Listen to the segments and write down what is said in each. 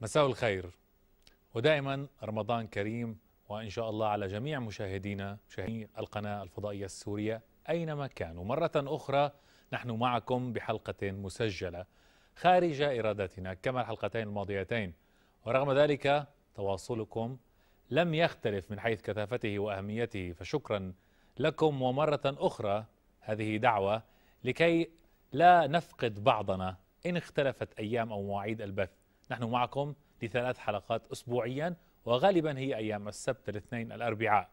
مساء الخير ودائما رمضان كريم وإن شاء الله على جميع مشاهدينا مشاهدي القناة الفضائية السورية أينما كانوا مرة أخرى نحن معكم بحلقة مسجلة خارج إرادتنا كما الحلقتين الماضيتين ورغم ذلك تواصلكم لم يختلف من حيث كثافته وأهميته فشكرا لكم ومرة أخرى هذه دعوة لكي لا نفقد بعضنا إن اختلفت أيام أو مواعيد البث نحن معكم لثلاث حلقات أسبوعيا وغالبا هي أيام السبت الاثنين الأربعاء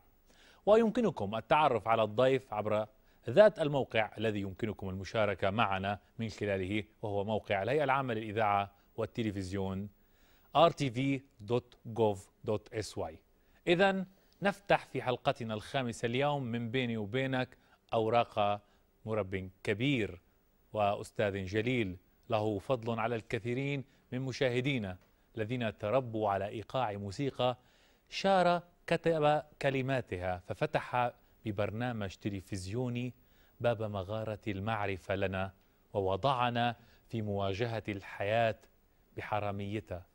ويمكنكم التعرف على الضيف عبر ذات الموقع الذي يمكنكم المشاركة معنا من خلاله وهو موقع الهيئة العامة للإذاعة والتلفزيون rtv.gov.sy إذا نفتح في حلقتنا الخامسة اليوم من بيني وبينك أوراق مرب كبير وأستاذ جليل له فضل على الكثيرين من مشاهدينا الذين تربوا على إيقاع موسيقى شار كتب كلماتها ففتح ببرنامج تلفزيوني باب مغارة المعرفة لنا ووضعنا في مواجهة الحياة بحراميتها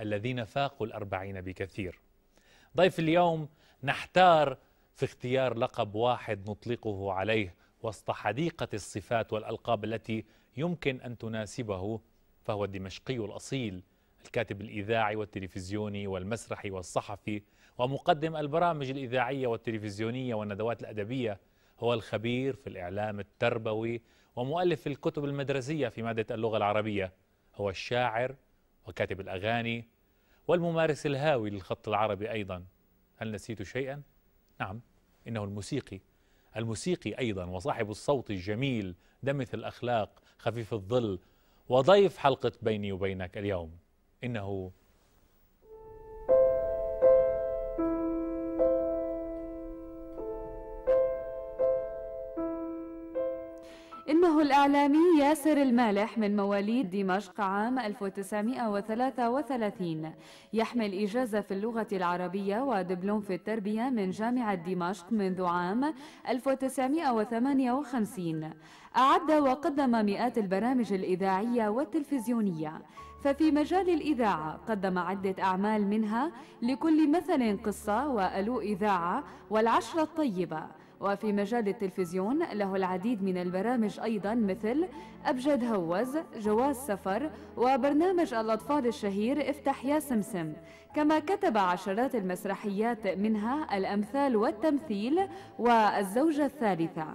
الذين فاقوا الأربعين بكثير ضيف اليوم نحتار في اختيار لقب واحد نطلقه عليه وسط حديقة الصفات والألقاب التي يمكن أن تناسبه فهو الدمشقي الأصيل الكاتب الإذاعي والتلفزيوني والمسرحي والصحفي ومقدم البرامج الإذاعية والتلفزيونية والندوات الأدبية هو الخبير في الإعلام التربوي ومؤلف الكتب المدرسية في مادة اللغة العربية هو الشاعر وكاتب الأغاني والممارس الهاوي للخط العربي أيضا هل نسيت شيئا؟ نعم إنه الموسيقي الموسيقي أيضا وصاحب الصوت الجميل دمث الأخلاق خفيف الظل وضيف حلقة بيني وبينك اليوم إنه إنه الإعلامي ياسر المالح من مواليد دمشق عام 1933 يحمل إجازة في اللغة العربية ودبلوم في التربية من جامعة دمشق منذ عام 1958 أعد وقدم مئات البرامج الإذاعية والتلفزيونية ففي مجال الإذاعة قدم عدة أعمال منها لكل مثل قصة وألو إذاعة والعشرة الطيبة وفي مجال التلفزيون له العديد من البرامج أيضا مثل أبجد هوز جواز سفر وبرنامج الأطفال الشهير افتح يا سمسم كما كتب عشرات المسرحيات منها الأمثال والتمثيل والزوجة الثالثة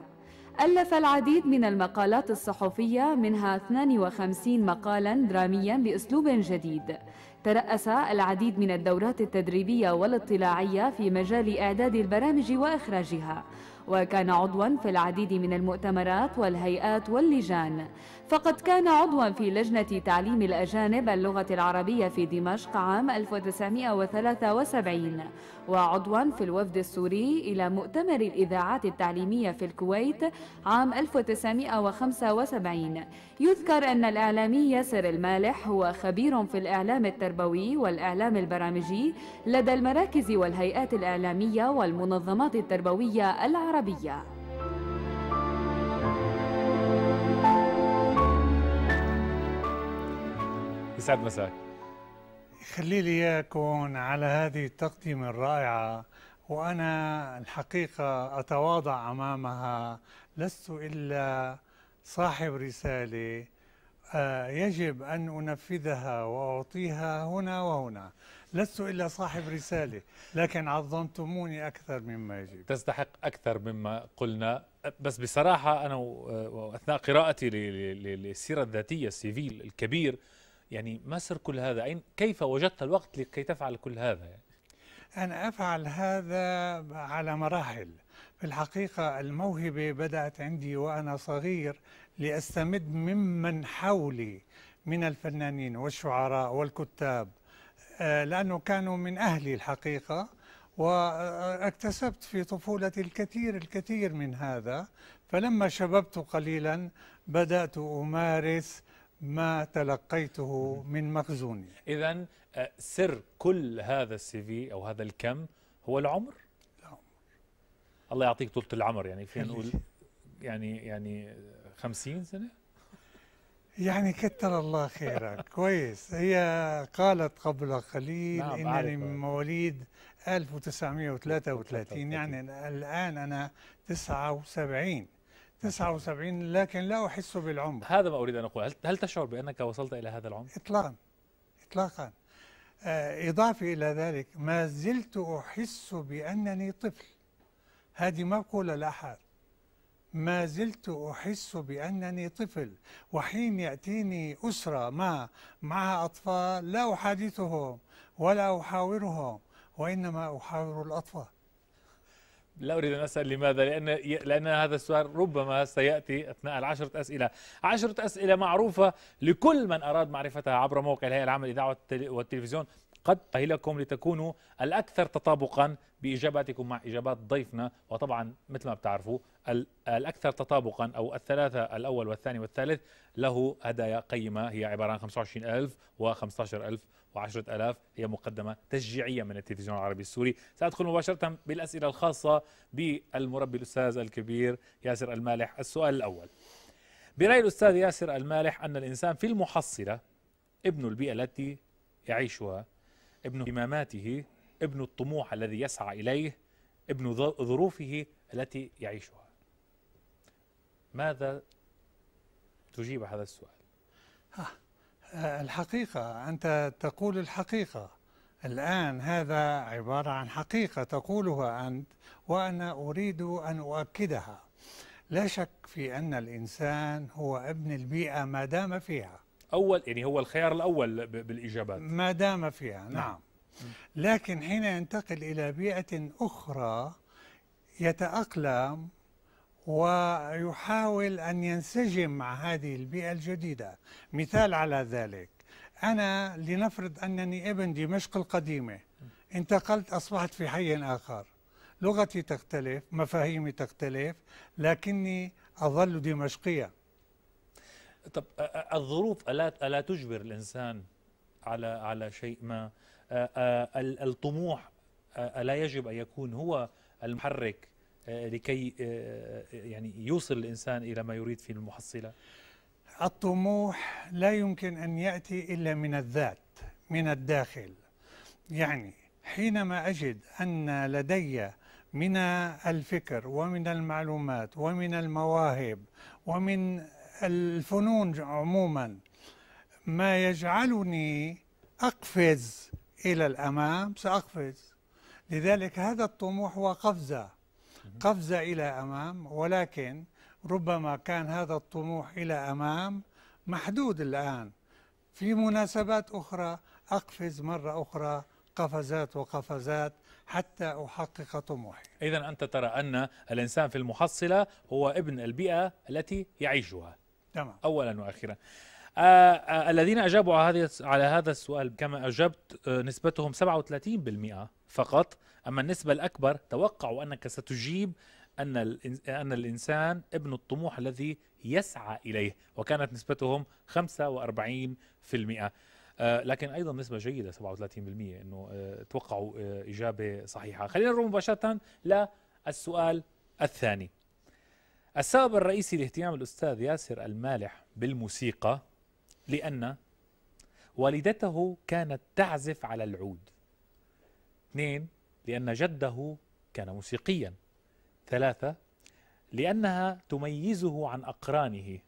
ألف العديد من المقالات الصحفية منها 52 مقالا دراميا بأسلوب جديد ترأس العديد من الدورات التدريبية والاطلاعية في مجال إعداد البرامج وإخراجها وكان عضوا في العديد من المؤتمرات والهيئات واللجان فقد كان عضوا في لجنة تعليم الأجانب اللغة العربية في دمشق عام 1973 وعضوا في الوفد السوري إلى مؤتمر الإذاعات التعليمية في الكويت عام 1975 يذكر أن الإعلامي ياسر المالح هو خبير في الإعلام التربوي التربوي والإعلام البرامجي لدى المراكز والهيئات الإعلامية والمنظمات التربوية العربية يسعد مساك خلي لي اياكم على هذه التقدمة الرائعة وأنا الحقيقة أتواضع أمامها لست إلا صاحب رسالة يجب أن أنفذها وأعطيها هنا وهنا لست إلا صاحب رسالة لكن عظمتموني أكثر مما يجب تستحق أكثر مما قلنا بس بصراحة أنا أثناء قراءتي للسيرة الذاتية السيفيل الكبير يعني ما سر كل هذا أين كيف وجدت الوقت لكي تفعل كل هذا يعني؟ أنا أفعل هذا على مراحل في الحقيقة الموهبة بدأت عندي وأنا صغير لأستمد ممن حولي من الفنانين والشعراء والكتاب آه، لأنه كانوا من أهلي الحقيقة واكتسبت في طفولتي الكثير الكثير من هذا فلما شببت قليلا بدأت أمارس ما تلقيته من مخزوني إذا آه، سر كل هذا السي في أو هذا الكم هو العمر الله يعطيك طولة العمر يعني فينا نقول يعني يعني 50 سنة يعني كتر الله خيرك كويس هي قالت قبل قليل نعم انني من مواليد 1933 يعني الان انا 79 79 لكن لا احس بالعمر هذا ما اريد ان اقول هل, هل تشعر بانك وصلت الى هذا العمر اطلاقا اطلاقا آه، اضافه الى ذلك ما زلت احس بانني طفل هذه ما بقولها لأحد ما زلت أحس بأنني طفل وحين يأتيني أسرة ما معها أطفال لا أحادثهم ولا أحاورهم وإنما أحاور الأطفال لا أريد أن أسأل لماذا لأن, لأن هذا السؤال ربما سيأتي أثناء العشرة أسئلة عشرة أسئلة معروفة لكل من أراد معرفتها عبر موقع الهيئة العامة للإذاعة والتلفزيون قد قيلكم لتكونوا الأكثر تطابقا بإجاباتكم مع إجابات ضيفنا وطبعا مثل ما بتعرفوا الأكثر تطابقا أو الثلاثة الأول والثاني والثالث له هدايا قيمة هي عبارة عن 25000 و15000 و10000 هي مقدمة تشجيعية من التلفزيون العربي السوري سأدخل مباشرة بالأسئلة الخاصة بالمربي الأستاذ الكبير ياسر المالح السؤال الأول برأي الأستاذ ياسر المالح أن الإنسان في المحصلة ابن البيئة التي يعيشها ابن اهتماماته ابن الطموح الذي يسعى إليه ابن ظروفه التي يعيشها ماذا تجيب هذا السؤال الحقيقة أنت تقول الحقيقة الآن هذا عبارة عن حقيقة تقولها أنت وأنا أريد أن أؤكدها لا شك في أن الإنسان هو ابن البيئة ما دام فيها اول يعني هو الخيار الاول بالاجابات ما دام فيها نعم, نعم. لكن حين ينتقل الى بيئه اخرى يتاقلم ويحاول ان ينسجم مع هذه البيئه الجديده مثال على ذلك انا لنفرض انني ابن دمشق القديمه انتقلت اصبحت في حي اخر لغتي تختلف مفاهيمي تختلف لكني اظل دمشقيه طب الظروف الا الا تجبر الانسان على على شيء ما الطموح الا يجب ان يكون هو المحرك لكي يعني يوصل الانسان الى ما يريد في المحصله الطموح لا يمكن ان ياتي الا من الذات من الداخل يعني حينما اجد ان لدي من الفكر ومن المعلومات ومن المواهب ومن الفنون عموما ما يجعلني أقفز إلى الأمام سأقفز لذلك هذا الطموح هو قفزة قفزة إلى أمام ولكن ربما كان هذا الطموح إلى أمام محدود الآن في مناسبات أخرى أقفز مرة أخرى قفزات وقفزات حتى أحقق طموحي إذا أنت ترى أن الإنسان في المحصلة هو ابن البيئة التي يعيشها تمام اولا واخيرا آه، آه، الذين اجابوا على هذه على هذا السؤال كما اجبت آه، نسبتهم 37% فقط اما النسبه الاكبر توقعوا انك ستجيب ان ان الانسان ابن الطموح الذي يسعى اليه وكانت نسبتهم 45% لكن ايضا نسبه جيده 37% انه توقعوا اجابه صحيحه خلينا نروح مباشره للسؤال الثاني السبب الرئيسي لاهتمام الأستاذ ياسر المالح بالموسيقى لأن والدته كانت تعزف على العود اثنين لأن جده كان موسيقيا ثلاثة لأنها تميزه عن أقرانه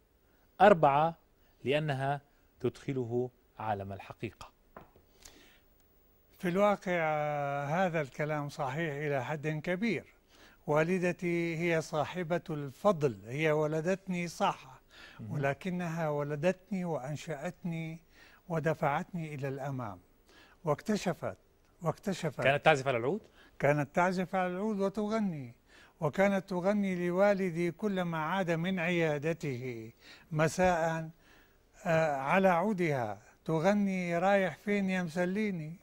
أربعة لأنها تدخله عالم الحقيقة في الواقع هذا الكلام صحيح إلى حد كبير والدتي هي صاحبة الفضل هي ولدتني صح ولكنها ولدتني وأنشأتني ودفعتني إلى الأمام واكتشفت واكتشفت كانت تعزف على العود؟ كانت تعزف على العود وتغني وكانت تغني لوالدي كلما عاد من عيادته مساء آه، على عودها تغني رايح فين يا مسليني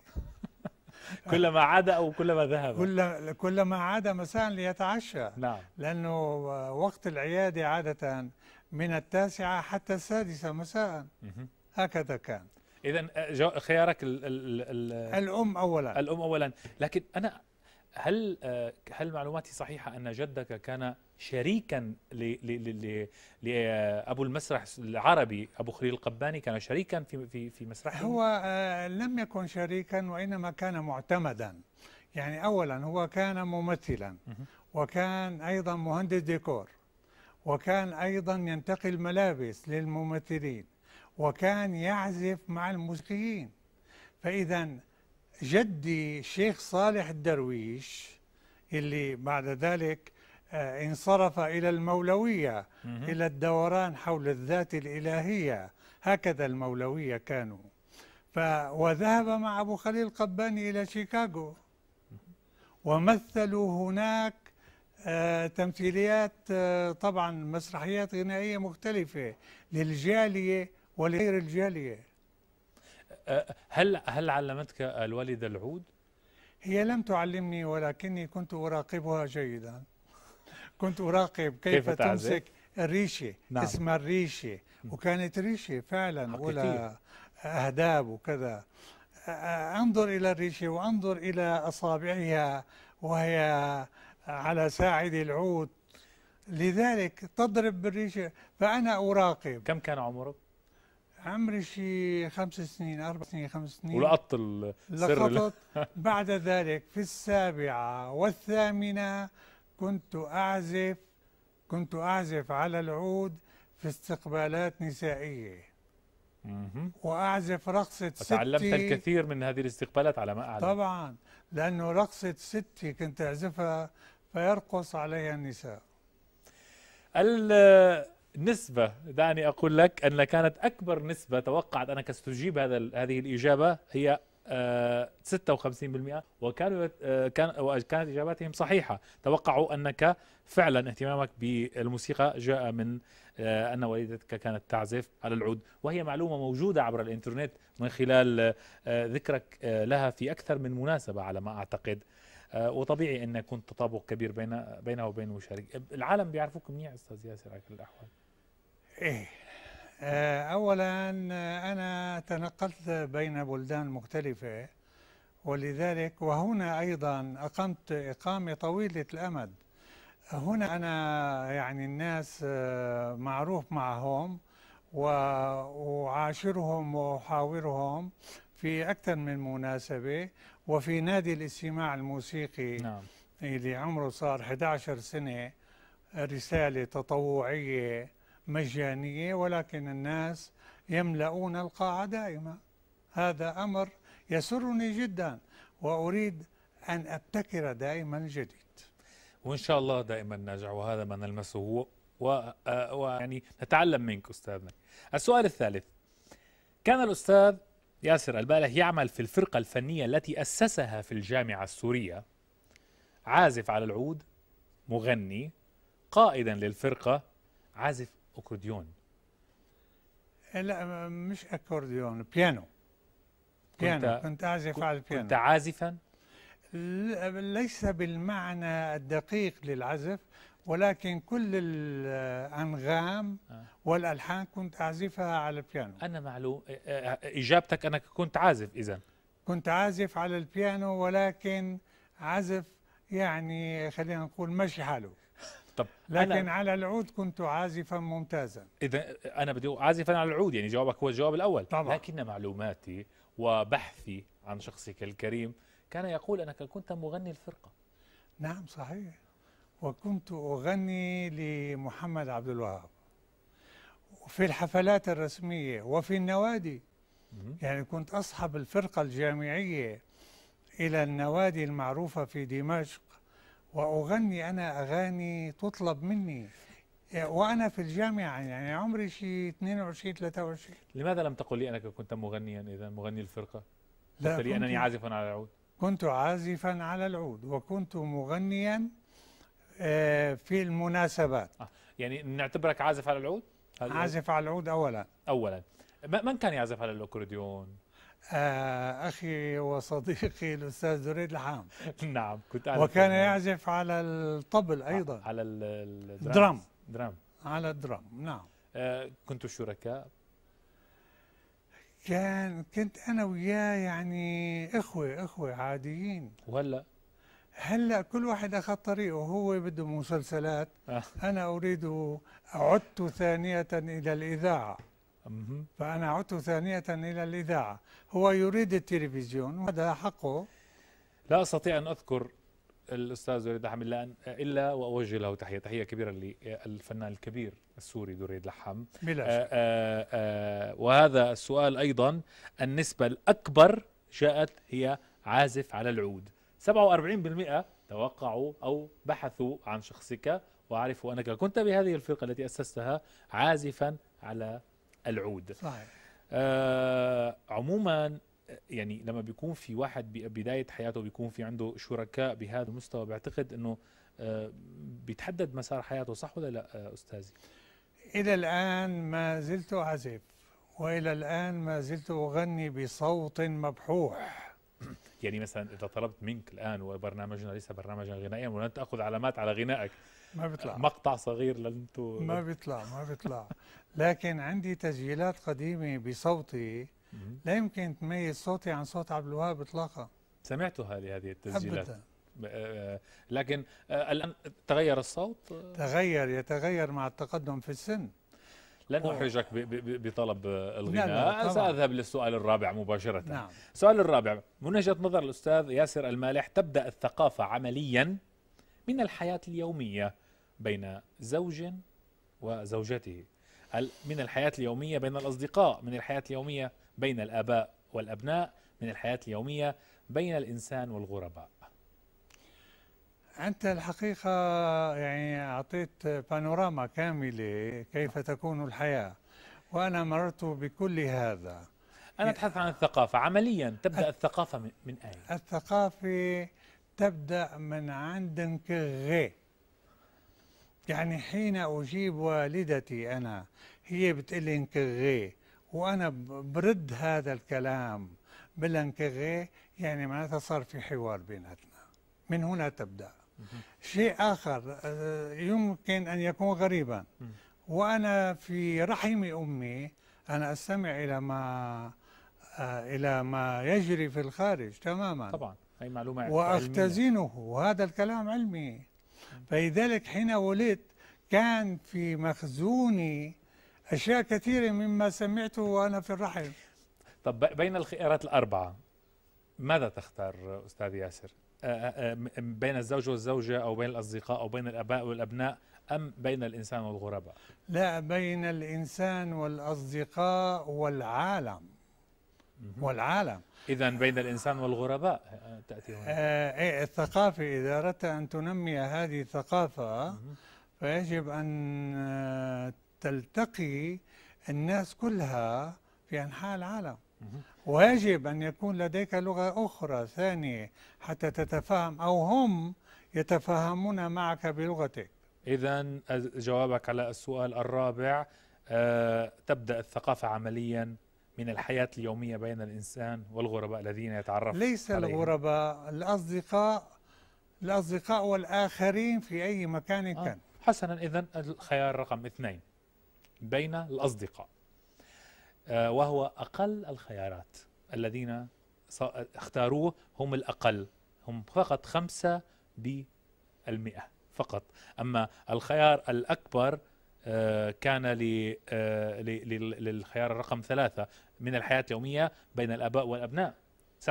كلما عاد أو كلما ذهب كل كلما عاد مساء ليتعشى نعم لأنه وقت العيادة عادة من التاسعة حتى السادسة مساء هكذا كان إذا آه، خيارك ال ال ال الأم أولا الأم أولا لكن أنا هل آه، هل معلوماتي صحيحة أن جدك كان شريكا لابو المسرح العربي ابو خليل القباني كان شريكا في في في مسرحه هو آه، لم يكن شريكا وانما كان معتمدا يعني اولا هو كان ممثلا وكان ايضا مهندس ديكور وكان ايضا ينتقي الملابس للممثلين وكان يعزف مع الموسيقيين فاذا جدي الشيخ صالح الدرويش اللي بعد ذلك آه، انصرف إلى المولوية إلى الدوران حول الذات الإلهية هكذا المولوية كانوا ف وذهب مع أبو خليل قباني إلى شيكاغو ومثلوا هناك آه تمثيليات آه طبعا مسرحيات غنائية مختلفة للجالية ولغير الجالية آه، هل هل علمتك الوالدة العود؟ هي لم تعلمني ولكني كنت أراقبها جيداً كنت أراقب كيف تمسك الريشة نعم. اسمها الريشة وكانت ريشة فعلا ولا أهداب وكذا أنظر إلى الريشة وأنظر إلى أصابعها وهي على ساعد العود لذلك تضرب بالريشة فأنا أراقب كم كان عمرك؟ عمري شي خمس سنين اربع سنين خمس سنين ولقطت السر لقطت بعد ذلك في السابعه والثامنه كنت أعزف كنت أعزف على العود في استقبالات نسائية وأعزف رقصة ستي تعلمت الكثير من هذه الاستقبالات على ما أعلم طبعا لأنه رقصة ستي كنت أعزفها فيرقص عليها النساء النسبة دعني أقول لك أن كانت أكبر نسبة توقعت أنك ستجيب هذا هذه الإجابة هي 56% آه، وكانوا آه، كان كانت اجاباتهم صحيحه توقعوا انك فعلا اهتمامك بالموسيقى جاء من آه، ان والدتك كانت تعزف على العود وهي معلومه موجوده عبر الانترنت من خلال ذكرك لها في اكثر من مناسبه على ما اعتقد وطبيعي ان يكون تطابق كبير بين بينه وبين المشارك العالم بيعرفوك منيح استاذ ياسر على كل الاحوال ايه آه، أولا أنا تنقلت بين بلدان مختلفة ولذلك وهنا أيضا أقمت إقامة طويلة الأمد هنا أنا يعني الناس آه، معروف معهم وأعاشرهم وأحاورهم في أكثر من مناسبة وفي نادي الاستماع الموسيقي نعم. اللي عمره صار 11 سنة رسالة تطوعية مجانية ولكن الناس يملؤون القاعة دائما هذا أمر يسرني جدا وأريد أن أبتكر دائما الجديد وإن شاء الله دائما نجع وهذا ما نلمسه ويعني آه، نتعلم منك أستاذنا السؤال الثالث كان الأستاذ ياسر البالح يعمل في الفرقة الفنية التي أسسها في الجامعة السورية عازف على العود مغني قائدا للفرقة عازف اكورديون إيه، لا مش اكورديون بيانو بيانو كنت, كنت اعزف على البيانو كنت عازفا ليس بالمعنى الدقيق للعزف ولكن كل الانغام آه. والالحان كنت اعزفها على البيانو انا معلوم آه، آه، اجابتك انك كنت عازف اذا كنت عازف على البيانو ولكن عزف يعني خلينا نقول ماشي حاله طب لكن أنا على العود كنت عازفا ممتازا اذا انا بدي عازفا على العود يعني جوابك هو الجواب الاول طبعا. لكن معلوماتي وبحثي عن شخصك الكريم كان يقول انك كنت مغني الفرقه نعم صحيح وكنت اغني لمحمد عبد الوهاب في الحفلات الرسميه وفي النوادي يعني كنت اصحب الفرقه الجامعيه الى النوادي المعروفه في دمشق واغني انا اغاني تطلب مني وانا في الجامعه يعني عمري شي 22 23 لماذا لم تقل لي انك كنت مغنيا اذا مغني الفرقه؟ لا قلت لي انني عازفا على العود كنت عازفا على العود وكنت مغنيا آه، في المناسبات آه يعني نعتبرك عازف على العود؟ عازف على العود اولا اولا من كان يعزف على الاكورديون؟ آه، أخي وصديقي الأستاذ دريد الحام نعم كنت أعرف وكان يعزف على الطبل أيضا على الدرام درام على الدرام نعم آه كنتوا شركاء كان كنت أنا وياه يعني إخوة إخوة عاديين وهلأ هلا كل واحد اخذ طريقه هو بده مسلسلات آه. انا اريد عدت ثانيه الى الاذاعه فأنا عدت ثانية إلى الإذاعة هو يريد التلفزيون وهذا حقه لا أستطيع أن أذكر الأستاذ دريد لحم إلا, أن إلا وأوجه له تحية تحية كبيرة للفنان الكبير السوري دريد لحم بلا آآ آه، آآ آه، آه، وهذا السؤال أيضا النسبة الأكبر جاءت هي عازف على العود 47% توقعوا أو بحثوا عن شخصك وعرفوا أنك كنت بهذه الفرقة التي أسستها عازفا على العود صحيح آه عموما يعني لما بيكون في واحد بدايه حياته بيكون في عنده شركاء بهذا المستوى بعتقد انه آه بيتحدد مسار حياته صح ولا لا آه استاذي؟ الى الان ما زلت اعزف والى الان ما زلت اغني بصوت مبحوح يعني مثلا اذا طلبت منك الان وبرنامجنا ليس برنامجا غنائيا ولن تاخذ علامات على غنائك ما بيطلع مقطع صغير لانتو ما بيطلع ما بيطلع لكن عندي تسجيلات قديمة بصوتي لا يمكن تميز صوتي عن صوت عبد الوهاب اطلاقا سمعتها لهذه التسجيلات آه، لكن آه، الان تغير الصوت تغير يتغير مع التقدم في السن لن احرجك بطلب الغناء ساذهب للسؤال الرابع مباشره نعم. السؤال الرابع من وجهه نظر الاستاذ ياسر المالح تبدا الثقافه عمليا من الحياه اليوميه بين زوج وزوجته من الحياة اليومية بين الأصدقاء من الحياة اليومية بين الآباء والأبناء من الحياة اليومية بين الإنسان والغرباء أنت الحقيقة يعني أعطيت بانوراما كاملة كيف تكون الحياة وأنا مررت بكل هذا أنا أتحدث عن الثقافة عمليا تبدأ الثقافة من أين؟ الثقافة تبدأ من عند غي يعني حين أجيب والدتي أنا هي بتقلي انكغي وأنا برد هذا الكلام بالانكغي يعني معناتها صار في حوار بيناتنا من هنا تبدأ شيء آخر آه، يمكن أن يكون غريبا وأنا في رحم أمي أنا أستمع إلى ما آه، إلى ما يجري في الخارج تماما طبعا هي معلومة وأختزنه وهذا الكلام علمي نعم. فلذلك حين ولدت كان في مخزوني أشياء كثيرة مما سمعته وأنا في الرحم طب بين الخيارات الأربعة ماذا تختار أستاذ ياسر؟ بين الزوج والزوجة أو بين الأصدقاء أو بين الأباء والأبناء أم بين الإنسان والغرباء؟ لا بين الإنسان والأصدقاء والعالم والعالم إذا بين الإنسان والغرباء تأتي هنا آه إيه، الثقافة إذا أردت أن تنمي هذه الثقافة فيجب أن آه، تلتقي الناس كلها في أنحاء العالم ويجب أن يكون لديك لغة أخرى ثانية حتى تتفاهم أو هم يتفاهمون معك بلغتك إذا جوابك على السؤال الرابع أه تبدأ الثقافة عمليا من الحياة اليومية بين الإنسان والغرباء الذين يتعرف ليس عليهم. الغرباء الأصدقاء الأصدقاء والآخرين في أي مكان آه. كان حسنا إذا الخيار رقم اثنين بين الأصدقاء آه وهو أقل الخيارات الذين اختاروه هم الأقل هم فقط خمسة بالمئة فقط أما الخيار الأكبر آه، كان آه، للخيار رقم ثلاثة من الحياة اليومية بين الآباء والأبناء 47%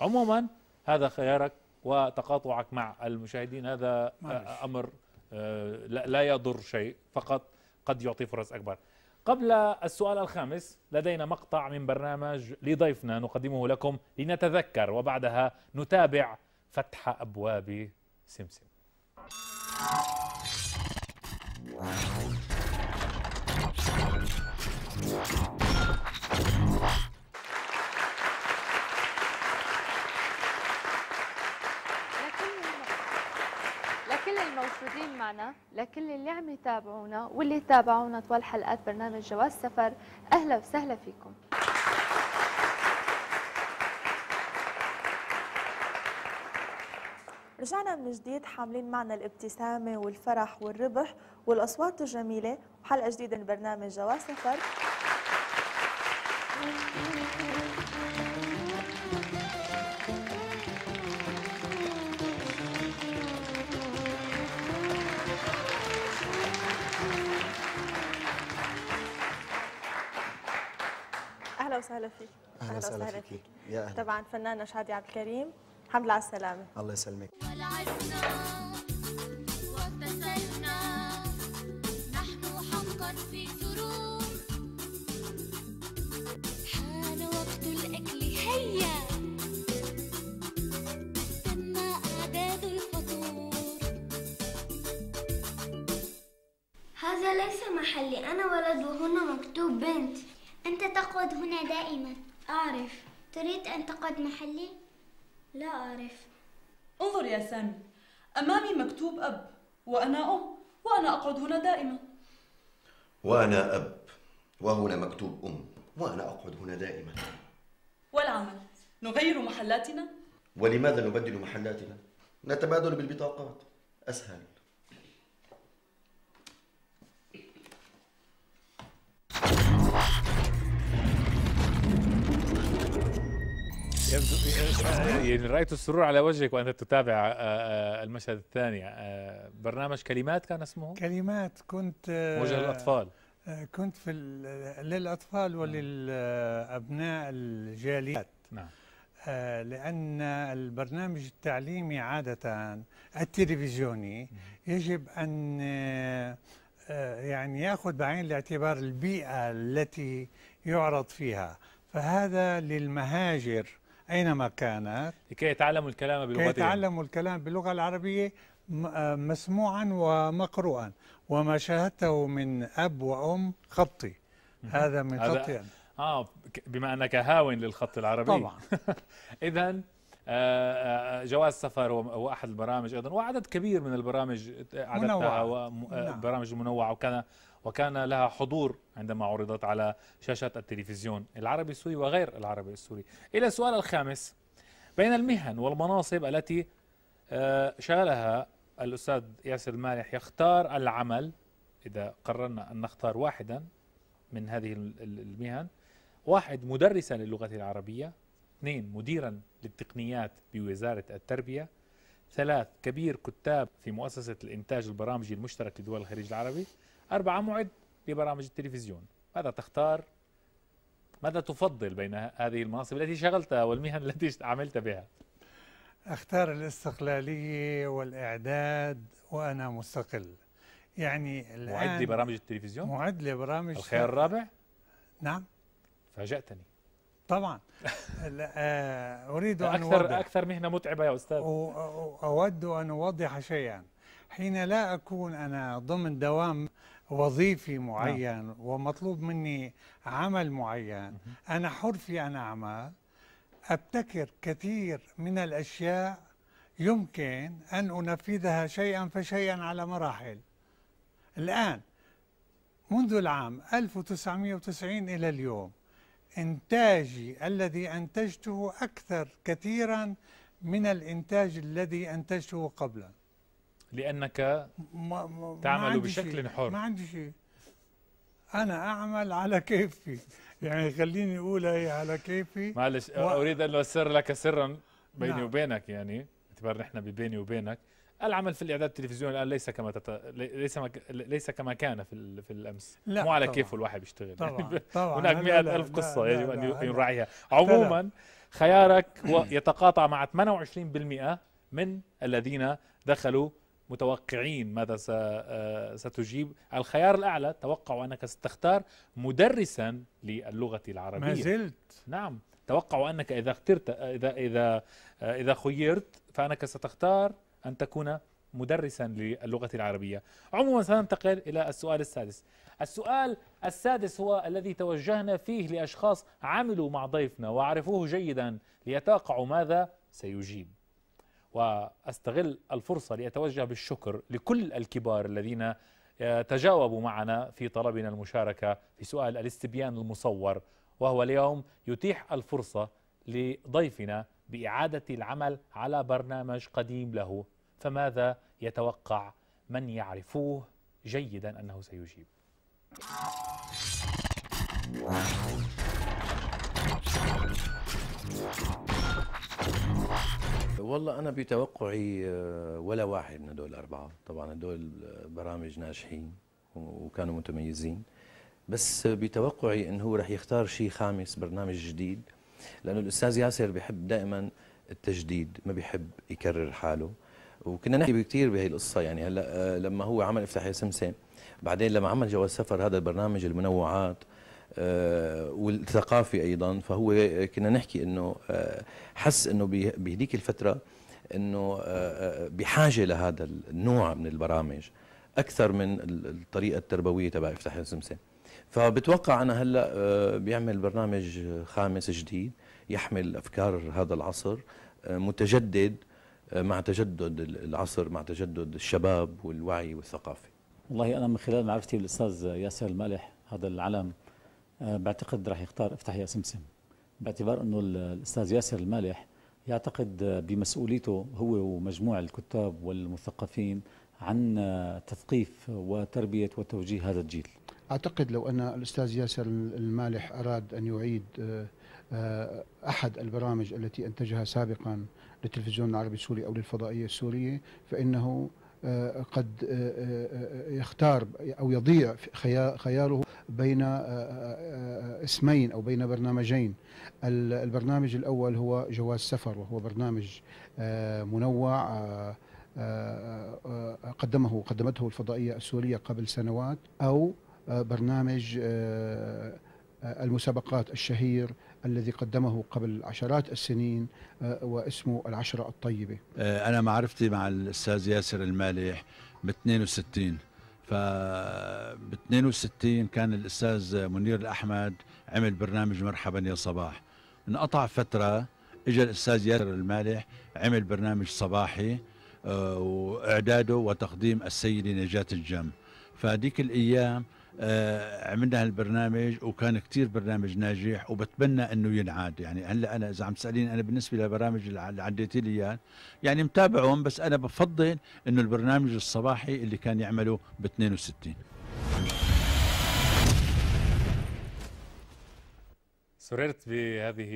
عموما هذا خيارك وتقاطعك مع المشاهدين هذا معلش. أمر آه، لا يضر شيء فقط قد يعطي فرص أكبر قبل السؤال الخامس لدينا مقطع من برنامج لضيفنا نقدمه لكم لنتذكر وبعدها نتابع فتح أبواب سمسم موجودين معنا لكل اللي عم يتابعونا واللي تابعونا طوال حلقات برنامج جواز سفر اهلا وسهلا فيكم رجعنا من جديد حاملين معنا الابتسامة والفرح والربح والأصوات الجميلة وحلقة جديدة من برنامج جواز سفر وسهلا فيك اهلا, وسهلا, وسهلا فيك, فيك. يا أهلا. طبعا فنانه شادي عبد الكريم الحمد لله على السلامه الله يسلمك هذا ليس محلي أنا ولد وهنا مكتوب بنت أنت تقعد هنا دائما أعرف تريد أن تقعد محلي؟ لا أعرف انظر يا سامي أمامي مكتوب أب وأنا أم وأنا أقعد هنا دائما وأنا أب وهنا مكتوب أم وأنا أقعد هنا دائما والعمل نغير محلاتنا ولماذا نبدل محلاتنا؟ نتبادل بالبطاقات أسهل يبدو يعني رايت السرور على وجهك وانت تتابع آه، آه، المشهد الثاني آه، برنامج كلمات كان اسمه كلمات كنت وجه الاطفال كنت في للاطفال وللابناء الجاليات نعم لأن البرنامج التعليمي عادة التلفزيوني يجب أن يعني يأخذ بعين الاعتبار البيئة التي يعرض فيها فهذا للمهاجر أينما كانت لكي يتعلموا الكلام بلغتهم لكي يتعلموا الكلام باللغة العربية آه، مسموعا ومقروءا وما شاهدته من أب وأم خطي هذا من خطي أنا. آه بما أنك هاون للخط العربي طبعا إذا آه، آه، جواز سفر هو احد البرامج ايضا وعدد كبير من البرامج نعم. برامج منوعه وكذا وكان لها حضور عندما عرضت على شاشة التلفزيون العربي السوري وغير العربي السوري إلى السؤال الخامس بين المهن والمناصب التي آه، شغلها الأستاذ ياسر المالح يختار العمل إذا قررنا أن نختار واحدا من هذه المهن واحد مدرسا للغة العربية اثنين مديرا للتقنيات بوزارة التربية ثلاث كبير كتاب في مؤسسة الإنتاج البرامجي المشترك لدول الخليج العربي أربعة معد لبرامج التلفزيون ماذا تختار ماذا تفضل بين هذه المناصب التي شغلتها والمهن التي عملت بها أختار الاستقلالية والإعداد وأنا مستقل يعني الآن معد لبرامج التلفزيون معد لبرامج الخيار الرابع نعم فاجأتني طبعا آه، أريد أن أكثر أوضح أكثر مهنة متعبة يا أستاذ أود أن أوضح شيئا حين لا أكون أنا ضمن دوام وظيفي نعم. معين نعم. ومطلوب مني عمل معين أنا حر في أن أعمل أبتكر كثير من الأشياء يمكن أن أنفذها شيئا فشيئا على مراحل الآن منذ العام 1990 إلى اليوم إنتاجي الذي أنتجته أكثر كثيرا من الإنتاج الذي أنتجته قبلاً لأنك ما ما تعمل ما بشكل شيء. حر ما عندي شيء أنا أعمل على كيفي يعني خليني أقول هي على كيفي معلش و... أريد أن أسر لك سرا بيني نعم. وبينك يعني اعتبار نحن بيني وبينك العمل في الإعداد التلفزيوني الآن ليس كما تت... ليس ما... ليس كما كان في في الأمس لا مو على كيف الواحد بيشتغل طبعا طبعا هناك 100000 قصة لا يجب أن يراعيها عموما خيارك يتقاطع مع 28% من الذين دخلوا متوقعين ماذا آه، ستجيب الخيار الأعلى توقعوا أنك ستختار مدرسا للغة العربية ما زلت نعم توقعوا أنك إذا اخترت إذا إذا آه، إذا خيرت فأنك ستختار أن تكون مدرسا للغة العربية عموما سننتقل إلى السؤال السادس السؤال السادس هو الذي توجهنا فيه لأشخاص عملوا مع ضيفنا وعرفوه جيدا ليتوقعوا ماذا سيجيب واستغل الفرصه لاتوجه بالشكر لكل الكبار الذين آه، تجاوبوا معنا في طلبنا المشاركه في سؤال الاستبيان المصور وهو اليوم يتيح الفرصه لضيفنا باعاده العمل على برنامج قديم له فماذا يتوقع من يعرفوه جيدا انه سيجيب. والله أنا بتوقعي آه، ولا واحد من هدول الأربعة طبعا هدول برامج ناجحين وكانوا متميزين بس بتوقعي أنه هو رح يختار شيء خامس برنامج جديد لأنه الأستاذ ياسر بيحب دائما التجديد ما بيحب يكرر حاله وكنا نحكي كثير بهي القصة يعني هلا آه، لما هو عمل افتح يا سمسم بعدين لما عمل جواز سفر هذا البرنامج المنوعات آه، والثقافي ايضا فهو كنا نحكي انه آه، حس انه بهديك الفتره انه آه، بحاجه لهذا النوع من البرامج اكثر من الطريقه التربويه تبع افتح السمسم فبتوقع انا هلا بيعمل برنامج خامس جديد يحمل افكار هذا العصر متجدد مع تجدد العصر مع تجدد الشباب والوعي والثقافه والله انا من خلال معرفتي بالاستاذ ياسر المالح هذا العلم آه، بعتقد راح يختار افتح يا سمسم باعتبار انه الاستاذ ياسر المالح يعتقد بمسؤوليته هو ومجموع الكتاب والمثقفين عن آه، تثقيف وتربيه وتوجيه هذا الجيل. اعتقد لو ان الاستاذ ياسر المالح اراد ان يعيد آه، احد البرامج التي انتجها سابقا للتلفزيون العربي السوري او للفضائيه السوريه فانه قد آه، آه، آه، يختار أو يضيع خياره بين اسمين أو بين برنامجين البرنامج الأول هو جواز سفر وهو برنامج منوع قدمه قدمته الفضائية السورية قبل سنوات أو برنامج المسابقات الشهير الذي قدمه قبل عشرات السنين آه، واسمه العشرة الطيبة آه، أنا معرفتي مع الأستاذ ياسر المالح ب 62 ف ب 62 كان الأستاذ منير الأحمد عمل برنامج مرحبا يا صباح انقطع فترة اجى الأستاذ ياسر المالح عمل برنامج صباحي آه، وإعداده وتقديم السيدة نجاة الجم فهذيك الأيام آه عملنا هالبرنامج وكان كتير برنامج ناجح وبتمنى انه ينعاد يعني هلا انا اذا عم تساليني انا بالنسبه للبرامج اللي عديت لي اياها يعني متابعهم بس انا بفضل انه البرنامج الصباحي اللي كان يعمله ب 62 سررت بهذه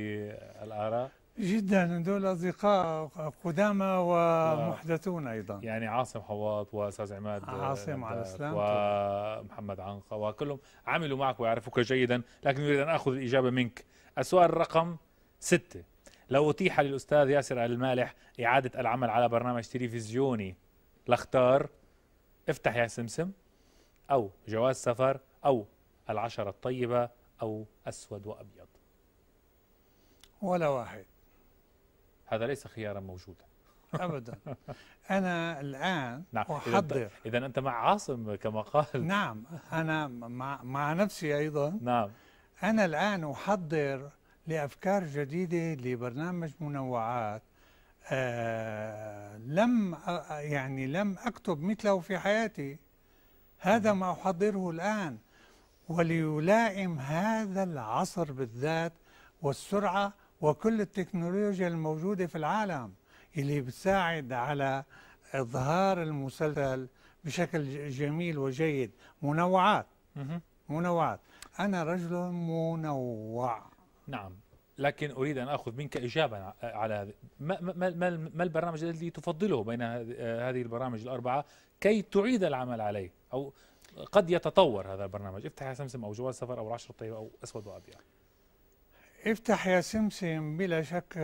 الاراء جدا هذول أصدقاء قدامى ومحدثون أيضا يعني عاصم حواط وأستاذ عماد آه، عاصم على السلام ومحمد عنقة وكلهم عملوا معك ويعرفوك جيدا لكن أريد أن أخذ الإجابة منك السؤال رقم ستة لو أتيح للأستاذ ياسر المالح إعادة العمل على برنامج تلفزيوني لاختار افتح يا سمسم أو جواز سفر أو العشرة الطيبة أو أسود وأبيض ولا واحد هذا ليس خيارا موجودا ابدا انا الان نعم. احضر اذا انت مع عاصم كما قال نعم انا مع مع نفسي ايضا نعم انا الان احضر لافكار جديده لبرنامج منوعات آه لم يعني لم اكتب مثله في حياتي هذا ما احضره الان وليلائم هذا العصر بالذات والسرعه وكل التكنولوجيا الموجودة في العالم اللي بتساعد على إظهار المسلسل بشكل جميل وجيد منوعات منوعات أنا رجل منوع نعم لكن أريد أن أخذ منك إجابة على ما, ما, ما, ما البرنامج الذي تفضله بين هذه البرامج الأربعة كي تعيد العمل عليه أو قد يتطور هذا البرنامج افتح يا سمسم أو جوال سفر أو العشر الطيب أو أسود وأبيض افتح يا سمسم بلا شك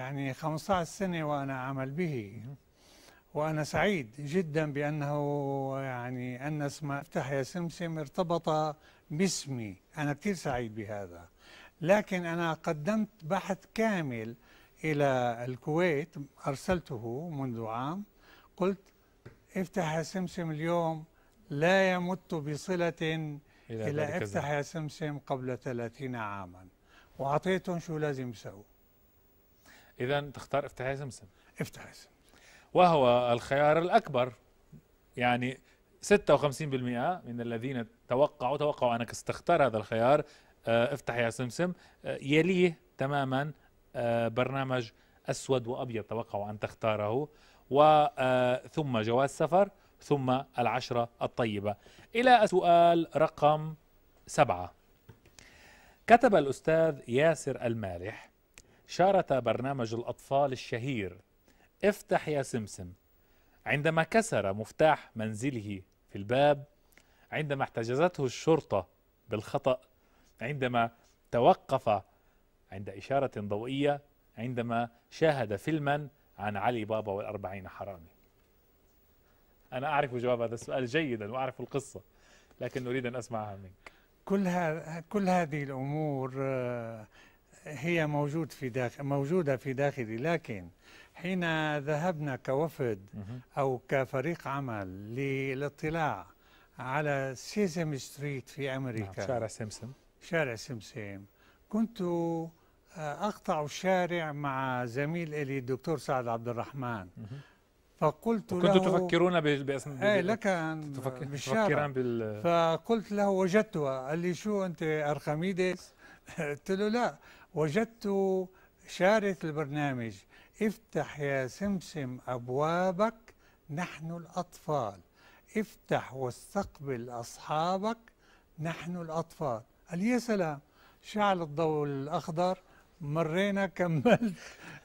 يعني 15 سنة وأنا عمل به وأنا سعيد جدا بأنه يعني أن اسم افتح يا سمسم ارتبط باسمي أنا كثير سعيد بهذا لكن أنا قدمت بحث كامل إلى الكويت أرسلته منذ عام قلت افتح يا سمسم اليوم لا يمت بصلة إلى, إلى افتح يا سمسم قبل 30 عاماً واعطيتهم شو لازم يسووا اذا تختار افتتاح سمسم يا سمسم وهو الخيار الاكبر يعني 56% من الذين توقعوا توقعوا انك ستختار هذا الخيار آه، افتح يا سمسم آه، يليه تماما آه، برنامج اسود وابيض توقعوا ان تختاره وثم جواز سفر ثم العشرة الطيبة إلى سؤال رقم سبعة كتب الأستاذ ياسر المالح شارة برنامج الأطفال الشهير افتح يا سمسم عندما كسر مفتاح منزله في الباب عندما احتجزته الشرطة بالخطأ عندما توقف عند إشارة ضوئية عندما شاهد فيلما عن علي بابا والأربعين حرامي أنا أعرف جواب هذا السؤال جيدا وأعرف القصة لكن أريد أن أسمعها منك كل كل هذه الامور آه، هي موجود في داخل موجوده في داخلي لكن حين ذهبنا كوفد او كفريق عمل للاطلاع على سيزم ستريت في امريكا نعم شارع سمسم شارع سمسم كنت آه، اقطع الشارع مع زميل الي الدكتور سعد عبد الرحمن فقلت له كنتم تفكرون باسم ايه لك عن بالشارع بال... فقلت له وجدتها قال لي شو انت ارخميدس قلت له لا وجدت شارك البرنامج افتح يا سمسم ابوابك نحن الاطفال افتح واستقبل اصحابك نحن الاطفال قال يا سلام شعل الضوء الاخضر مرينا كملت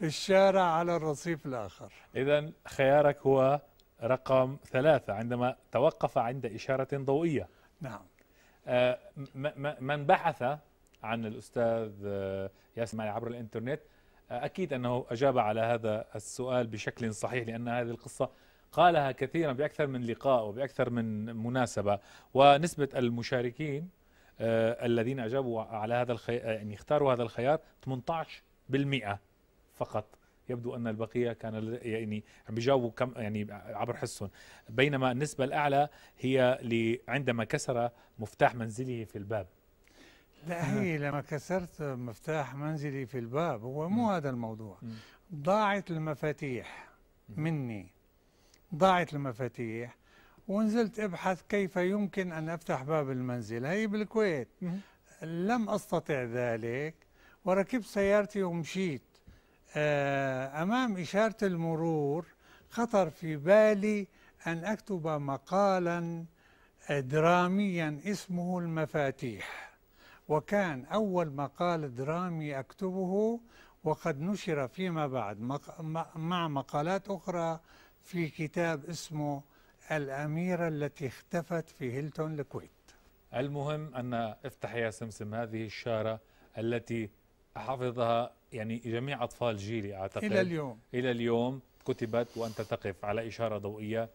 الشارع على الرصيف الآخر إذا خيارك هو رقم ثلاثة عندما توقف عند إشارة ضوئية نعم آه من بحث عن الأستاذ آه، ياسر عبر الإنترنت آه أكيد أنه أجاب على هذا السؤال بشكل صحيح لأن هذه القصة قالها كثيرا بأكثر من لقاء وبأكثر من مناسبة ونسبة المشاركين آه، الذين اجابوا على هذا الخي... آه، يعني اختاروا هذا الخيار 18% فقط يبدو ان البقيه كان يعني عم بيجاوبوا كم يعني عبر حسهم بينما النسبه الاعلى هي ل... عندما كسر مفتاح منزله في الباب لا هي لما كسرت مفتاح منزلي في الباب هو مو م. هذا الموضوع م. ضاعت المفاتيح مني ضاعت المفاتيح ونزلت ابحث كيف يمكن ان افتح باب المنزل هي بالكويت لم استطع ذلك وركبت سيارتي ومشيت آه، امام اشاره المرور خطر في بالي ان اكتب مقالا آه، دراميا اسمه المفاتيح وكان اول مقال درامي اكتبه وقد نشر فيما بعد مع مقالات اخرى في كتاب اسمه الأميرة التي اختفت في هيلتون الكويت المهم أن افتح يا سمسم هذه الشارة التي حفظها يعني جميع أطفال جيلي أعتقد إلى اليوم إلى اليوم كتبت وأنت تقف على إشارة ضوئية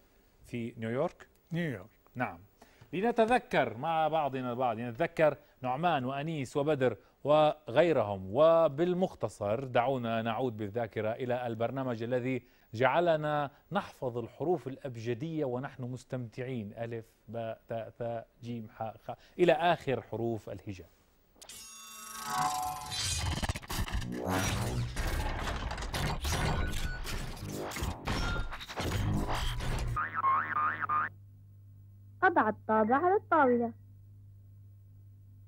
في نيويورك نيويورك نعم لنتذكر مع بعضنا البعض لنتذكر نعمان وأنيس وبدر وغيرهم وبالمختصر دعونا نعود بالذاكرة إلى البرنامج الذي جعلنا نحفظ الحروف الأبجدية ونحن مستمتعين ألف باء تاء ثاء جيم حاء خاء إلى آخر حروف الهجاء أضع الطابع على الطاولة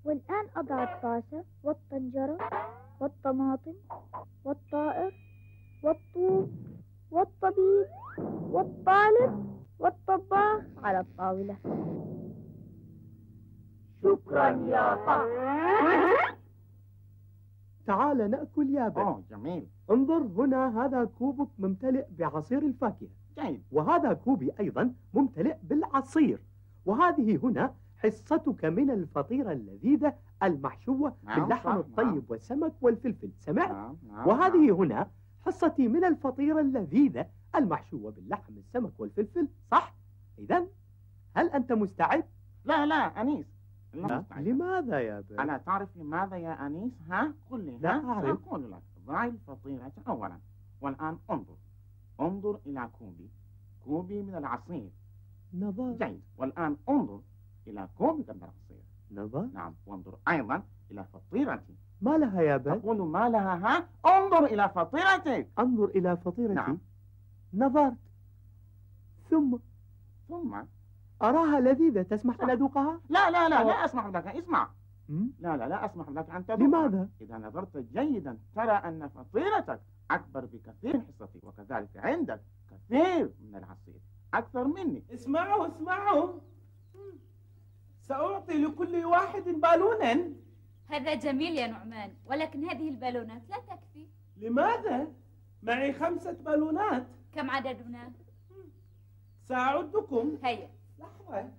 والآن أضع الطاسة والطنجرة والطماطم والطائر والطوب والطبيب والطالب والطباخ على الطاولة شكرا يا طه تعال نأكل يا بل أوه جميل انظر هنا هذا كوبك ممتلئ بعصير الفاكهة جيد وهذا كوبي أيضا ممتلئ بالعصير وهذه هنا حصتك من الفطيرة اللذيذة المحشوة نعم، باللحم الطيب نعم. والسمك والفلفل سمعت؟ نعم، وهذه هنا حصتي من الفطيرة اللذيذة المحشوة باللحم السمك والفلفل صح؟ إذا هل أنت مستعد؟ لا لا أنيس لا, لماذا يا بي؟ ألا تعرف لماذا يا أنيس؟ ها؟ قل لي لا أعرف سأقول لك ضعي الفطيرة أولا والآن انظر انظر إلى كوبي كوبي من العصير نظر جيد والآن انظر إلى كوبي من العصير نظر نعم وانظر أيضا إلى فطيرتي ما لها يا بل؟ أقول ما لها ها؟ انظر إلى فطيرتك انظر إلى فطيرتي نعم نظرت ثم ثم أراها لذيذة تسمح أن أذوقها؟ لا لا لا أو... لا أسمح لك اسمع لا لا لا أسمح لك أن تذوقها لماذا؟ إذا نظرت جيدا ترى أن فطيرتك أكبر بكثير من حصتي وكذلك عندك كثير من العصير أكثر مني اسمعوا اسمعوا سأعطي لكل واحد بالونا هذا جميل يا نعمان ولكن هذه البالونات لا تكفي لماذا؟ معي خمسة بالونات كم عددنا؟ سأعدكم هيا لحظة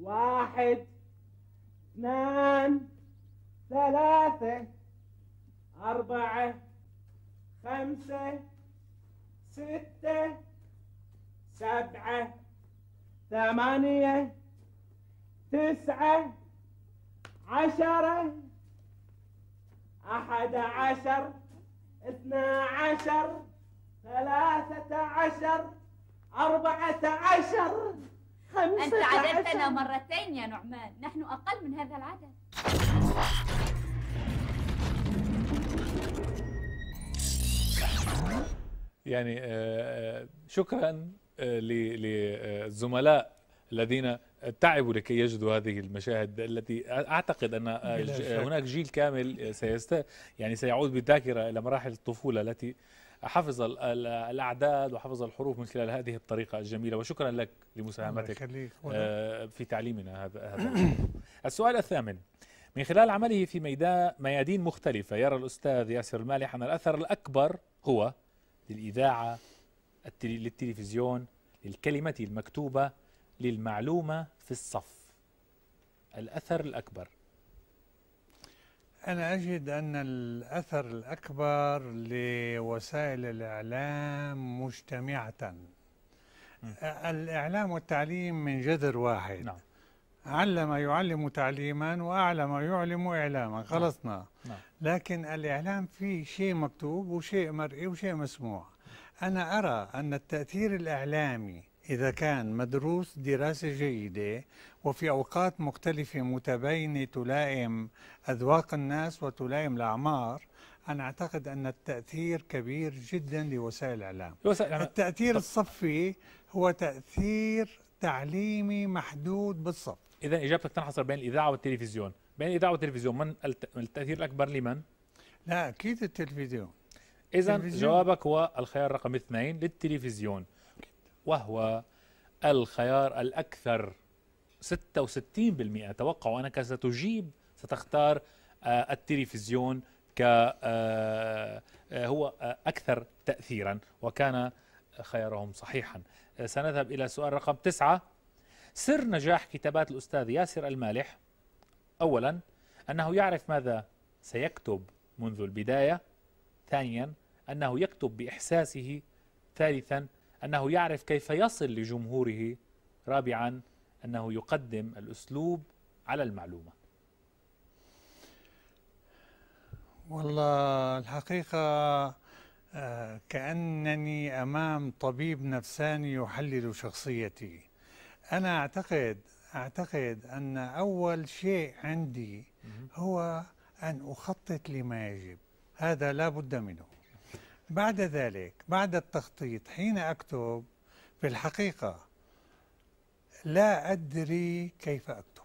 واحد اثنان ثلاثة أربعة خمسة ستة سبعة ثمانية تسعة عشرة أحد عشر اثنا عشر ثلاثة عشر أربعة عشر خمسة أنت عددتنا مرتين يا نعمان نحن أقل من هذا العدد يعني آه، آه، شكرا للزملاء الذين تعبوا لكي يجدوا هذه المشاهد التي اعتقد ان هناك جيل كامل سيست يعني سيعود بالذاكره الى مراحل الطفوله التي حفظ الاعداد وحفظ الحروف من خلال هذه الطريقه الجميله وشكرا لك لمساهمتك آه، في تعليمنا هذا السؤال الثامن من خلال عمله في ميدان ميادين مختلفه يرى الاستاذ ياسر المالح ان الاثر الاكبر هو للاذاعه للتلفزيون للكلمة المكتوبة للمعلومة في الصف الأثر الأكبر أنا أجد أن الأثر الأكبر لوسائل الإعلام مجتمعة م. الإعلام والتعليم من جذر واحد نعم. علم يعلم تعليما وأعلم يعلم إعلاما نعم. خلصنا نعم. لكن الإعلام فيه شيء مكتوب وشيء مرئي وشيء مسموع أنا أرى أن التأثير الإعلامي إذا كان مدروس دراسة جيدة وفي أوقات مختلفة متباينة تلائم أذواق الناس وتلائم الأعمار أنا أعتقد أن التأثير كبير جدا لوسائل الإعلام التأثير الصفي هو تأثير تعليمي محدود بالصف إذا إجابتك تنحصر بين الإذاعة والتلفزيون بين الإذاعة والتلفزيون من التأثير الأكبر لمن؟ لا أكيد التلفزيون إذا جوابك هو الخيار رقم اثنين للتلفزيون وهو الخيار الأكثر 66% توقع أنك ستجيب ستختار آه، التلفزيون ك آه، آه، هو أكثر تأثيرا وكان خيارهم صحيحا سنذهب إلى سؤال رقم تسعة سر نجاح كتابات الأستاذ ياسر المالح أولا أنه يعرف ماذا سيكتب منذ البداية ثانيا أنه يكتب بإحساسه ثالثا أنه يعرف كيف يصل لجمهوره رابعا أنه يقدم الأسلوب على المعلومة والله الحقيقة آه، كأنني أمام طبيب نفساني يحلل شخصيتي أنا أعتقد أعتقد أن أول شيء عندي هو أن أخطط لما يجب هذا لا بد منه بعد ذلك بعد التخطيط حين أكتب في الحقيقة لا أدري كيف أكتب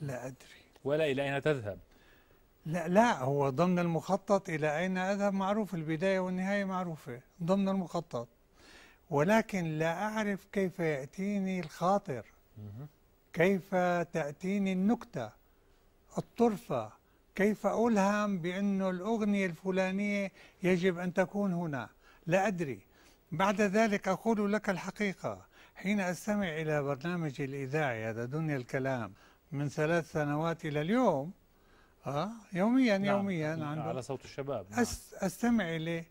لا أدري ولا إلى أين تذهب لا لا هو ضمن المخطط إلى أين أذهب معروف البداية والنهاية معروفة ضمن المخطط ولكن لا أعرف كيف يأتيني الخاطر كيف تأتيني النكتة الطرفة كيف ألهم بأنه الأغنية الفلانية يجب أن تكون هنا لا أدري بعد ذلك أقول لك الحقيقة حين أستمع إلى برنامجي الإذاعي هذا دنيا الكلام من ثلاث سنوات إلى اليوم آه يوميا نعم يوميا نعم على صوت الشباب نعم أستمع إليه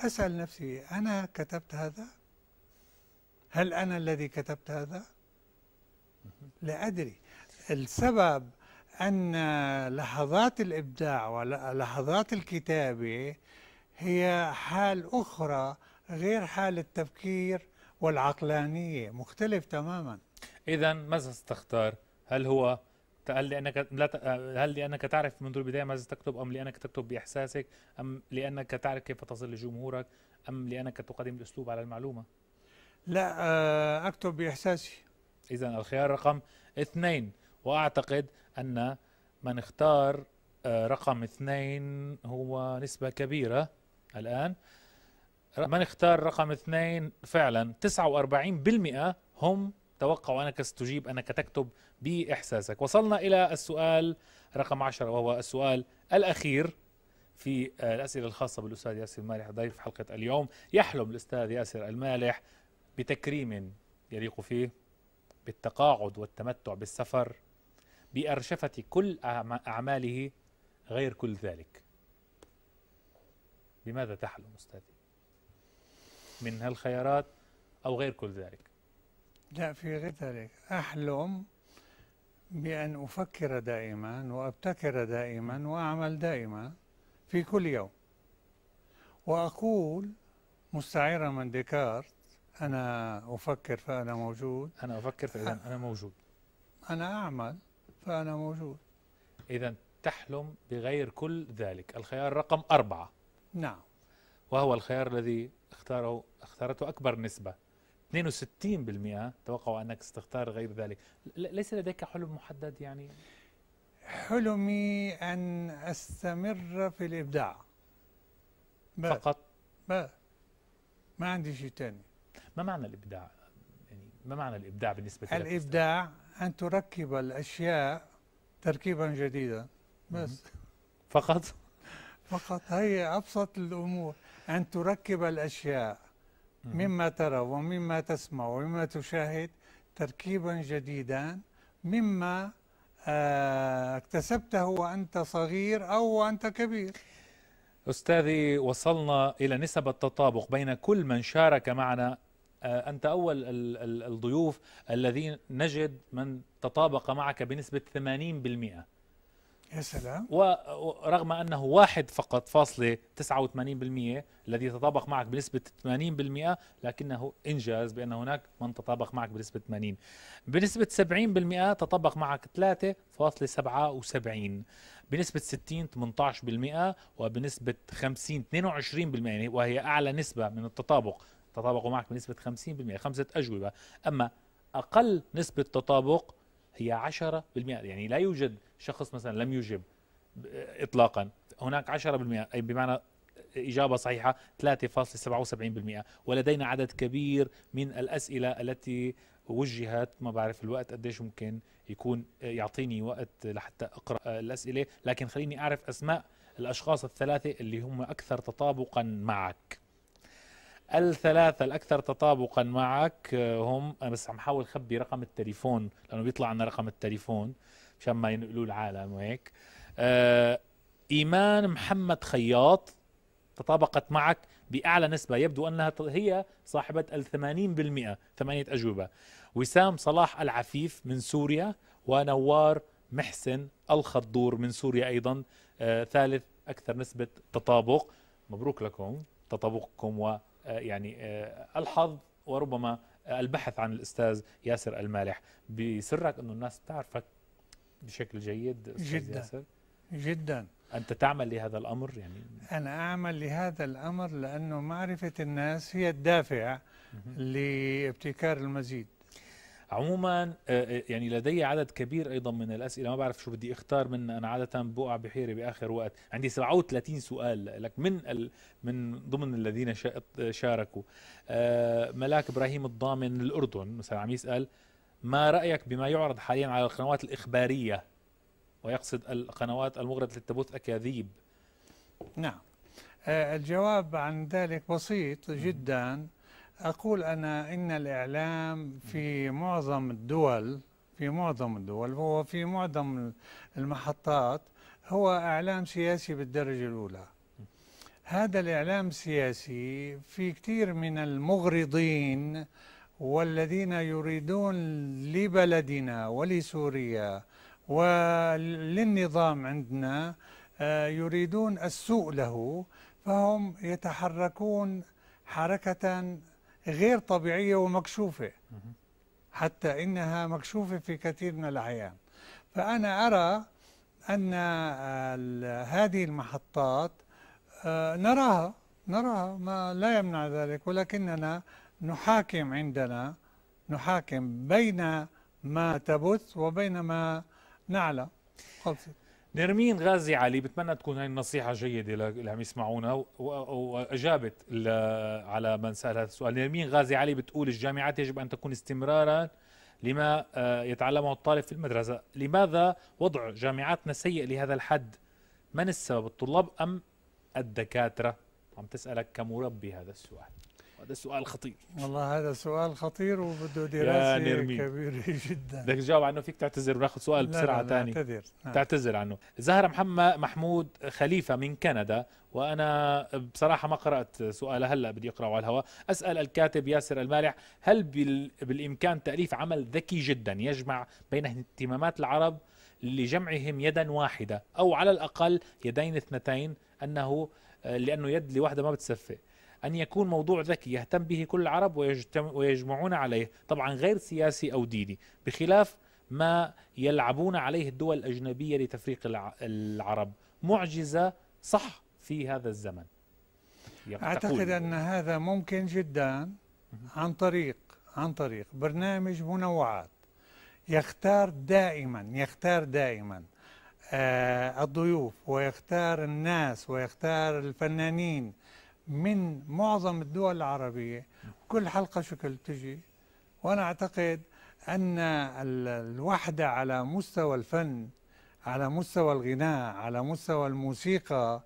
أسأل نفسي أنا كتبت هذا؟ هل أنا الذي كتبت هذا؟ لا أدري السبب أن لحظات الإبداع ولحظات الكتابة هي حال أخرى غير حال التفكير والعقلانية مختلف تماما إذا ماذا ستختار؟ هل هو هل لأنك لا ت... هل لأنك تعرف منذ البداية ماذا تكتب أم لأنك تكتب بإحساسك أم لأنك تعرف كيف تصل لجمهورك أم لأنك تقدم الأسلوب على المعلومة؟ لا آه، أكتب بإحساسي إذا الخيار رقم اثنين وأعتقد أن من اختار آه، رقم اثنين هو نسبة كبيرة الآن من اختار رقم اثنين فعلا 49% هم توقعوا أنك ستجيب أنك تكتب بإحساسك وصلنا إلى السؤال رقم 10 وهو السؤال الأخير في آه، الأسئلة الخاصة بالأستاذ ياسر المالح ضيف حلقة اليوم يحلم الأستاذ ياسر المالح بتكريم يليق فيه بالتقاعد والتمتع بالسفر بأرشفة كل أعماله غير كل ذلك بماذا تحلم أستاذي من هالخيارات أو غير كل ذلك لا في غير ذلك أحلم بأن أفكر دائما وأبتكر دائما وأعمل دائما في كل يوم وأقول مستعيرا من ديكارت أنا أفكر فأنا موجود أنا أفكر فإذا أنا موجود أنا أعمل فأنا موجود إذا تحلم بغير كل ذلك الخيار رقم أربعة نعم وهو الخيار الذي اختاره اختارته أكبر نسبة 62% توقعوا أنك ستختار غير ذلك ليس لديك حلم محدد يعني؟ حلمي أن أستمر في الإبداع بقى. فقط؟ بقى. ما عندي شيء ثاني ما معنى الإبداع؟ يعني ما معنى الإبداع بالنسبة لك؟ الإبداع أن تركب الأشياء تركيبا جديدا بس فقط فقط هي أبسط الأمور أن تركب الأشياء مما ترى ومما تسمع ومما تشاهد تركيبا جديدا مما آه، اكتسبته وأنت صغير أو وأنت كبير أستاذي وصلنا إلى نسب التطابق بين كل من شارك معنا آه، أنت أول الضيوف الذين نجد من تطابق معك بنسبة 80% يا سلام ورغم أنه واحد فقط فاصلة 89% الذي تطابق معك بنسبة 80% لكنه إنجاز بأن هناك من تطابق معك بنسبة 80 بنسبة 70% تطابق معك 3.77 بنسبة 60 18% وبنسبة 50 22% يعني وهي أعلى نسبة من التطابق تطابقوا معك بنسبة 50% خمسة أجوبة أما أقل نسبة تطابق هي 10% يعني لا يوجد شخص مثلا لم يجب إطلاقا هناك 10% أي بمعنى إجابة صحيحة 3.77% ولدينا عدد كبير من الأسئلة التي وجهت ما بعرف الوقت قديش ممكن يكون يعطيني وقت لحتى أقرأ الأسئلة لكن خليني أعرف أسماء الأشخاص الثلاثة اللي هم أكثر تطابقا معك الثلاثة الأكثر تطابقا معك آه، هم أنا بس عم حاول خبي رقم التليفون لأنه بيطلع عنا رقم التليفون مشان ما ينقلوه العالم وهيك آه، إيمان محمد خياط تطابقت معك بأعلى نسبة يبدو أنها هي صاحبة الثمانين بالمئة ثمانية أجوبة وسام صلاح العفيف من سوريا ونوار محسن الخضور من سوريا أيضا آه، ثالث أكثر نسبة تطابق مبروك لكم تطابقكم و آه، يعني آه، الحظ وربما آه، البحث عن الاستاذ ياسر المالح بسرك انه الناس تعرفك بشكل جيد جدا ياسر؟ جدا انت تعمل لهذا الامر يعني انا اعمل لهذا الامر لانه معرفه الناس هي الدافع لابتكار المزيد عموما آه، آه، يعني لدي عدد كبير ايضا من الاسئله ما بعرف شو بدي اختار من انا عاده بوقع بحيره باخر وقت عندي 37 سؤال لك من ال من ضمن الذين شاركوا آه، ملاك ابراهيم الضامن من الاردن مثلا عم يسال ما رايك بما يعرض حاليا على القنوات الاخباريه ويقصد القنوات المغرضه للتبث اكاذيب نعم الجواب عن ذلك بسيط جدا أقول أنا إن الإعلام في معظم الدول في معظم الدول هو في معظم المحطات هو إعلام سياسي بالدرجة الأولى هذا الإعلام السياسي في كثير من المغرضين والذين يريدون لبلدنا ولسوريا وللنظام عندنا آه، يريدون السوء له فهم يتحركون حركة غير طبيعية ومكشوفة حتى إنها مكشوفة في كثير من الأحيان فأنا أرى أن آه، هذه المحطات آه، نراها نراها ما لا يمنع ذلك ولكننا نحاكم عندنا نحاكم بين ما تبث وبين ما نعلم خلصت نرمين غازي علي بتمنى تكون هاي النصيحة جيدة اللي عم يسمعونا وأجابت على من سأل هذا السؤال نرمين غازي علي بتقول الجامعات يجب أن تكون استمرارا لما آه، يتعلمه الطالب في المدرسة لماذا وضع جامعاتنا سيء لهذا الحد من السبب الطلاب أم الدكاترة عم تسألك كمربي هذا السؤال هذا سؤال خطير والله هذا سؤال خطير وبده دراسه كبيره جدا بدك تجاوب عنه فيك تعتذر وناخذ سؤال بسرعه ثاني تعتذر نعم. تعتذر عنه زهرة محمد محمود خليفه من كندا وانا بصراحه ما قرات سؤاله هلا بدي اقراه على الهواء اسال الكاتب ياسر المالح هل بالامكان تاليف عمل ذكي جدا يجمع بين اهتمامات العرب لجمعهم يدا واحده او على الاقل يدين اثنتين انه لانه يد لوحده ما بتسفي أن يكون موضوع ذكي يهتم به كل العرب ويجمعون عليه طبعا غير سياسي أو ديني بخلاف ما يلعبون عليه الدول الأجنبية لتفريق العرب معجزة صح في هذا الزمن أعتقد أن هذا ممكن جدا عن طريق عن طريق برنامج منوعات يختار دائما يختار دائما آه، الضيوف ويختار الناس ويختار الفنانين من معظم الدول العربية كل حلقة شكل تجي وأنا أعتقد أن الوحدة على مستوى الفن على مستوى الغناء على مستوى الموسيقى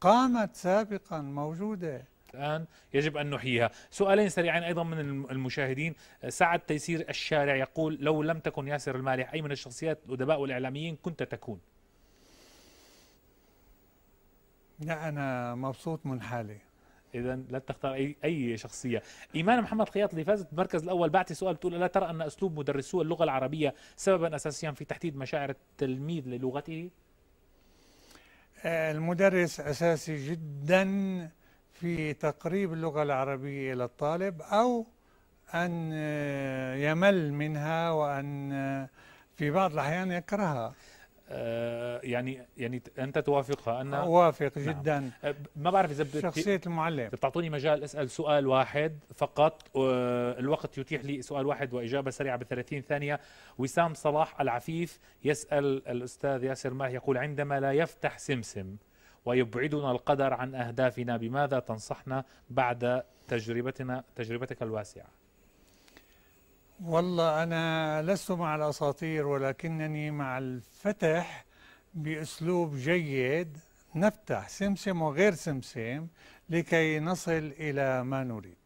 قامت سابقا موجودة الآن يجب أن نحييها سؤالين سريعين أيضا من المشاهدين سعد تيسير الشارع يقول لو لم تكن ياسر المالح أي من الشخصيات الأدباء والإعلاميين كنت تكون لا أنا مبسوط من حالي اذا لا تختار اي اي شخصيه ايمان محمد خياط اللي فازت بالمركز الاول بعتي سؤال بتقول لا ترى ان اسلوب مدرسو اللغه العربيه سببا اساسيا في تحديد مشاعر التلميذ للغته آه، المدرس اساسي جدا في تقريب اللغه العربيه الى الطالب او ان آه، يمل منها وان آه، في بعض الاحيان يكرهها آه، يعني يعني انت توافقها ان اوافق نعم. جدا آه، ما بعرف اذا بت... شخصيه المعلم بتعطوني مجال اسال سؤال واحد فقط الوقت يتيح لي سؤال واحد واجابه سريعه ب 30 ثانيه وسام صلاح العفيف يسال الاستاذ ياسر ماه يقول عندما لا يفتح سمسم ويبعدنا القدر عن اهدافنا بماذا تنصحنا بعد تجربتنا تجربتك الواسعه والله أنا لست مع الأساطير ولكنني مع الفتح بأسلوب جيد نفتح سمسم وغير سمسم لكي نصل إلى ما نريد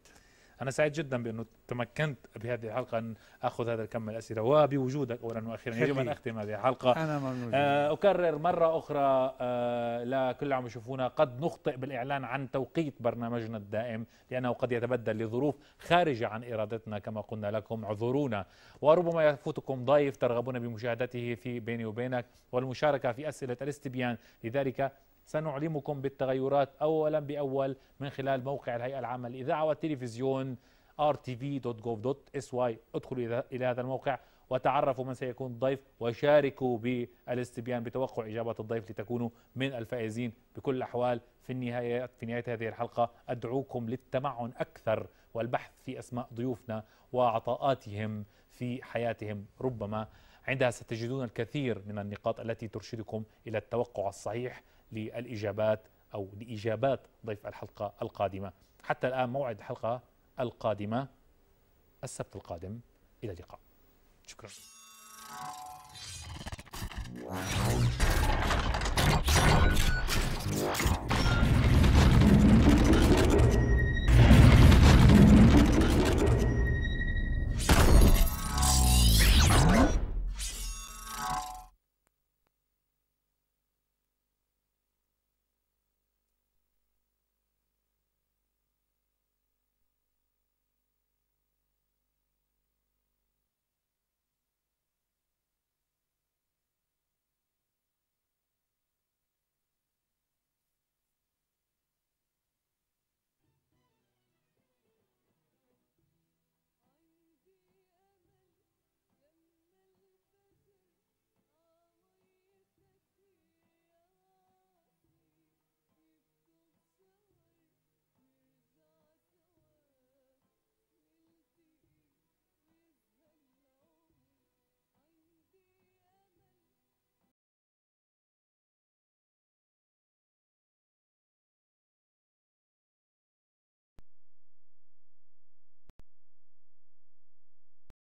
انا سعيد جدا بانه تمكنت بهذه الحلقه ان اخذ هذا الكم من الاسئله وبوجودك اولا واخيرا يجب ان اختم هذه الحلقه انا ممنون آه اكرر مره اخرى آه لكل عم يشوفونا قد نخطئ بالاعلان عن توقيت برنامجنا الدائم لانه قد يتبدل لظروف خارجه عن ارادتنا كما قلنا لكم اعذرونا وربما يفوتكم ضيف ترغبون بمشاهدته في بيني وبينك والمشاركه في اسئله الاستبيان لذلك سنعلمكم بالتغيرات أولا بأول من خلال موقع الهيئة العامة للإذاعة والتلفزيون rtv.gov.sy ادخلوا إلى هذا الموقع وتعرفوا من سيكون الضيف وشاركوا بالاستبيان بتوقع إجابة الضيف لتكونوا من الفائزين بكل الأحوال في النهاية في نهاية هذه الحلقة أدعوكم للتمعن أكثر والبحث في أسماء ضيوفنا وعطاءاتهم في حياتهم ربما عندها ستجدون الكثير من النقاط التي ترشدكم إلى التوقع الصحيح للإجابات أو لإجابات ضيف الحلقة القادمة حتى الآن موعد الحلقة القادمة السبت القادم إلى اللقاء شكرا Wow.